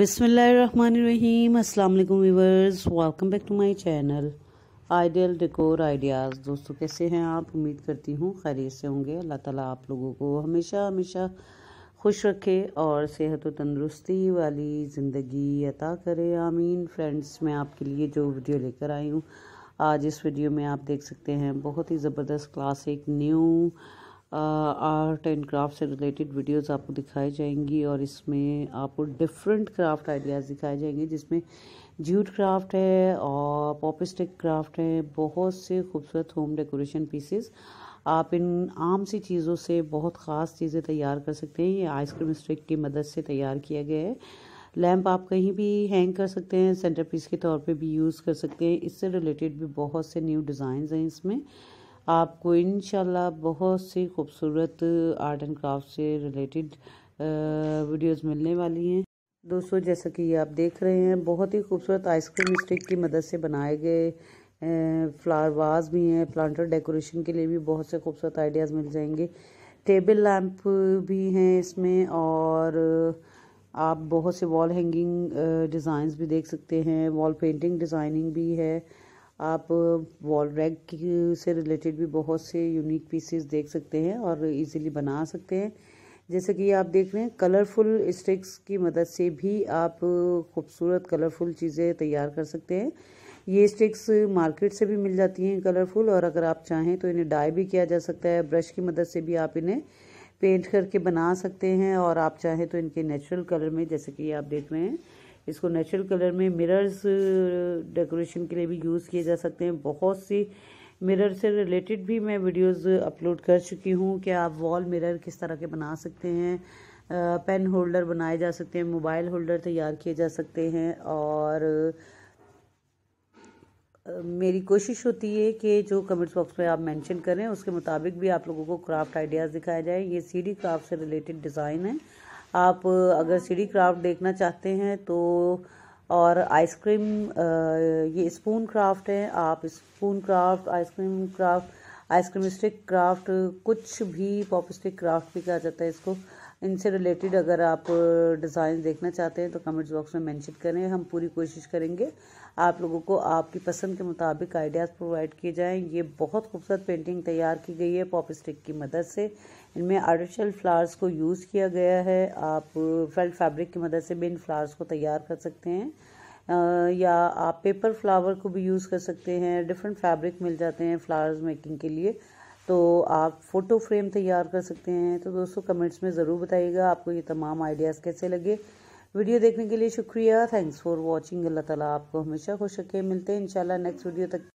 बिसमीम अस्सलाम viewers welcome back to my channel ideal decor ideas दोस्तों कैसे हैं आप उम्मीद करती हूँ खैरियत से होंगे अल्लाह ताला आप लोगों को हमेशा हमेशा खुश रखे और सेहत व तंदरुस्ती वाली ज़िंदगी अता करे आमीन फ्रेंड्स मैं आपके लिए जो वीडियो लेकर आई हूँ आज इस वीडियो में आप देख सकते हैं बहुत ही ज़बरदस्त classic new art and craft से रिलेटेड वीडियोस आपको दिखाई जाएंगी और इसमें आपको डिफरेंट क्राफ्ट आइडियाज़ दिखाए जाएंगे जिसमें जूट क्राफ्ट है और पॉपस्टिक क्राफ्ट है बहुत से खूबसूरत होम डेकोरेशन पीसेस आप इन आम सी चीज़ों से बहुत ख़ास चीज़ें तैयार कर सकते हैं ये आइसक्रीम स्टिक की मदद से तैयार किया गया है लैम्प आप कहीं भी हैंग कर सकते हैं सेंटर पीस के तौर पे भी यूज़ कर सकते हैं इससे रिलेटेड भी बहुत से न्यू डिज़ाइन हैं इसमें आपको इन बहुत सी खूबसूरत आर्ट एंड क्राफ्ट से रिलेटेड वीडियोस मिलने वाली हैं दोस्तों जैसा कि आप देख रहे हैं बहुत ही खूबसूरत आइसक्रीम स्टिक की मदद से बनाए गए फ्लावर वाज भी हैं प्लांटर डेकोरेशन के लिए भी बहुत से खूबसूरत आइडियाज़ मिल जाएंगे टेबल लैम्प भी हैं इसमें और आप बहुत से वॉल हैंगिंग डिज़ाइंस भी देख सकते हैं वॉल पेंटिंग डिज़ाइनिंग भी है आप वॉल रैग से रिलेटेड भी बहुत से यूनिक पीसेस देख सकते हैं और इजीली बना सकते हैं जैसे कि आप देख रहे हैं कलरफुल स्टिक्स की मदद से भी आप खूबसूरत कलरफुल चीज़ें तैयार कर सकते हैं ये स्टिक्स मार्केट से भी मिल जाती हैं कलरफुल और अगर आप चाहें तो इन्हें डाई भी किया जा सकता है ब्रश की मदद से भी आप इन्हें पेंट करके बना सकते हैं और आप चाहें तो इनके नेचुरल कलर में जैसे कि आप देख रहे हैं इसको नेचुरल कलर में मिरर्स डेकोरेशन uh, के लिए भी यूज़ किए जा सकते हैं बहुत सी मिरर से रिलेटेड भी मैं वीडियोस अपलोड कर चुकी हूँ कि आप वॉल मिरर किस तरह के बना सकते हैं पेन uh, होल्डर बनाए जा सकते हैं मोबाइल होल्डर तैयार किए जा सकते हैं और uh, मेरी कोशिश होती है कि जो कमेंट्स बॉक्स में आप मेंशन करें उसके मुताबिक भी आप लोगों को क्राफ्ट आइडियाज़ दिखाया जाए ये सीडी क्राफ्ट से रिलेटेड डिज़ाइन है आप अगर सीढ़ी क्राफ्ट देखना चाहते हैं तो और आइसक्रीम ये स्पून क्राफ्ट है आप spoon craft ice cream craft ice cream stick craft कुछ भी पॉप स्टिक क्राफ्ट भी कहा जाता है इसको इनसे रिलेटेड अगर आप डिज़ाइन देखना चाहते हैं तो कमेंट्स बॉक्स में मेंशन करें हम पूरी कोशिश करेंगे आप लोगों को आपकी पसंद के मुताबिक आइडियाज़ प्रोवाइड किए जाएं ये बहुत खूबसूरत पेंटिंग तैयार की गई है पॉप स्टिक की मदद से इनमें आर्टिफिशियल फ्लावर्स को यूज़ किया गया है आप फेल्ट फैब्रिक की मदद से भी इन फ्लावर्स को तैयार कर सकते हैं या आप पेपर फ्लावर को भी यूज़ कर सकते हैं डिफरेंट फैब्रिक मिल जाते हैं फ्लावर्स मेकिंग के लिए तो आप फ़ोटो फ्रेम तैयार कर सकते हैं तो दोस्तों कमेंट्स में ज़रूर बताइएगा आपको ये तमाम आइडियाज़ कैसे लगे वीडियो देखने के लिए शुक्रिया थैंक्स फॉर वॉचिंग अल्लाह ताला आपको हमेशा खुश रखे मिलते हैं इंशाल्लाह नेक्स्ट वीडियो तक